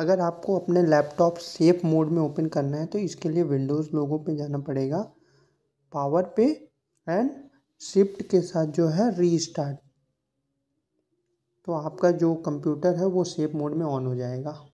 अगर आपको अपने लैपटॉप सेफ मोड में ओपन करना है तो इसके लिए विंडोज़ लोगों पे जाना पड़ेगा पावर पे एंड शिफ्ट के साथ जो है रीस्टार्ट तो आपका जो कंप्यूटर है वो सेफ मोड में ऑन हो जाएगा